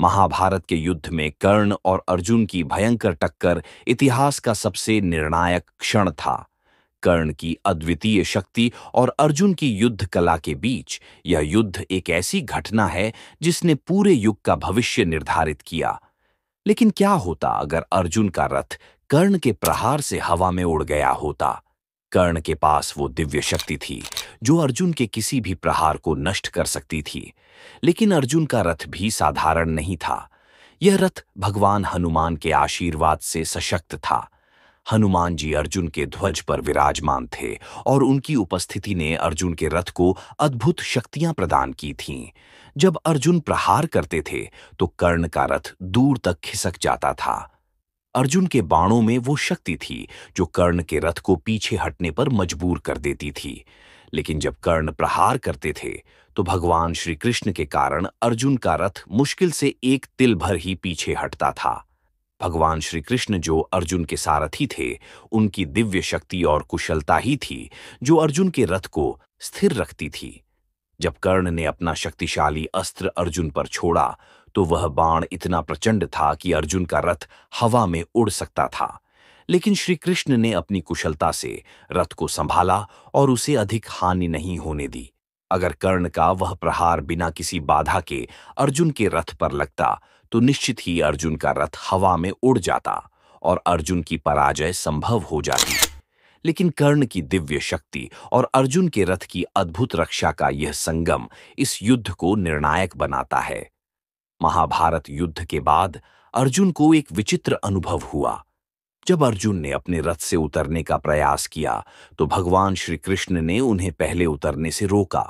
महाभारत के युद्ध में कर्ण और अर्जुन की भयंकर टक्कर इतिहास का सबसे निर्णायक क्षण था कर्ण की अद्वितीय शक्ति और अर्जुन की युद्ध कला के बीच यह युद्ध एक ऐसी घटना है जिसने पूरे युग का भविष्य निर्धारित किया लेकिन क्या होता अगर अर्जुन का रथ कर्ण के प्रहार से हवा में उड़ गया होता कर्ण के पास वो दिव्य शक्ति थी जो अर्जुन के किसी भी प्रहार को नष्ट कर सकती थी लेकिन अर्जुन का रथ भी साधारण नहीं था यह रथ भगवान हनुमान के आशीर्वाद से सशक्त था हनुमान जी अर्जुन के ध्वज पर विराजमान थे और उनकी उपस्थिति ने अर्जुन के रथ को अद्भुत शक्तियां प्रदान की थीं। जब अर्जुन प्रहार करते थे तो कर्ण का रथ दूर तक खिसक जाता था अर्जुन के बाणों में वो शक्ति थी जो कर्ण के रथ को पीछे हटने पर मजबूर कर देती थी लेकिन जब कर्ण प्रहार करते थे तो भगवान श्री कृष्ण के कारण अर्जुन का रथ मुश्किल से एक तिल भर ही पीछे हटता था भगवान श्री कृष्ण जो अर्जुन के सारथी थे उनकी दिव्य शक्ति और कुशलता ही थी जो अर्जुन के रथ को स्थिर रखती थी जब कर्ण ने अपना शक्तिशाली अस्त्र अर्जुन पर छोड़ा तो वह बाण इतना प्रचंड था कि अर्जुन का रथ हवा में उड़ सकता था लेकिन श्री कृष्ण ने अपनी कुशलता से रथ को संभाला और उसे अधिक हानि नहीं होने दी अगर कर्ण का वह प्रहार बिना किसी बाधा के अर्जुन के रथ पर लगता तो निश्चित ही अर्जुन का रथ हवा में उड़ जाता और अर्जुन की पराजय संभव हो जाती लेकिन कर्ण की दिव्य शक्ति और अर्जुन के रथ की अद्भुत रक्षा का यह संगम इस युद्ध को निर्णायक बनाता है महाभारत युद्ध के बाद अर्जुन को एक विचित्र अनुभव हुआ जब अर्जुन ने अपने रथ से उतरने का प्रयास किया तो भगवान श्री कृष्ण ने उन्हें पहले उतरने से रोका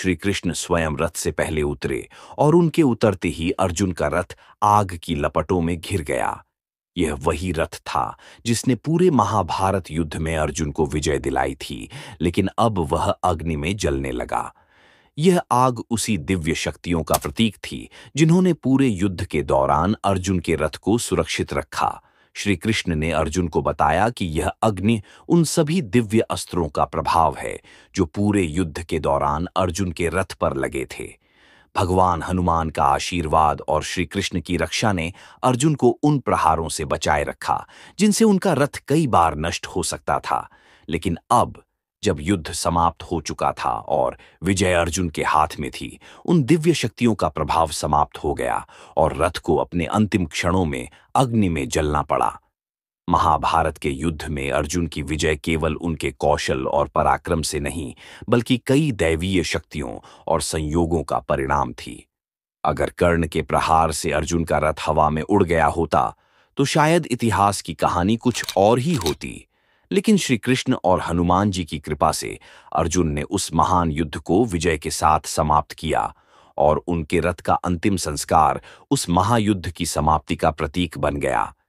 श्री कृष्ण स्वयं रथ से पहले उतरे और उनके उतरते ही अर्जुन का रथ आग की लपटों में घिर गया यह वही रथ था जिसने पूरे महाभारत युद्ध में अर्जुन को विजय दिलाई थी लेकिन अब वह अग्नि में जलने लगा यह आग उसी दिव्य शक्तियों का प्रतीक थी जिन्होंने पूरे युद्ध के दौरान अर्जुन के रथ को सुरक्षित रखा श्री कृष्ण ने अर्जुन को बताया कि यह अग्नि उन सभी दिव्य अस्त्रों का प्रभाव है जो पूरे युद्ध के दौरान अर्जुन के रथ पर लगे थे भगवान हनुमान का आशीर्वाद और श्री कृष्ण की रक्षा ने अर्जुन को उन प्रहारों से बचाए रखा जिनसे उनका रथ कई बार नष्ट हो सकता था लेकिन अब जब युद्ध समाप्त हो चुका था और विजय अर्जुन के हाथ में थी उन दिव्य शक्तियों का प्रभाव समाप्त हो गया और रथ को अपने अंतिम क्षणों में अग्नि में जलना पड़ा महाभारत के युद्ध में अर्जुन की विजय केवल उनके कौशल और पराक्रम से नहीं बल्कि कई दैवीय शक्तियों और संयोगों का परिणाम थी अगर कर्ण के प्रहार से अर्जुन का रथ हवा में उड़ गया होता तो शायद इतिहास की कहानी कुछ और ही होती लेकिन श्री कृष्ण और हनुमान जी की कृपा से अर्जुन ने उस महान युद्ध को विजय के साथ समाप्त किया और उनके रथ का अंतिम संस्कार उस महायुद्ध की समाप्ति का प्रतीक बन गया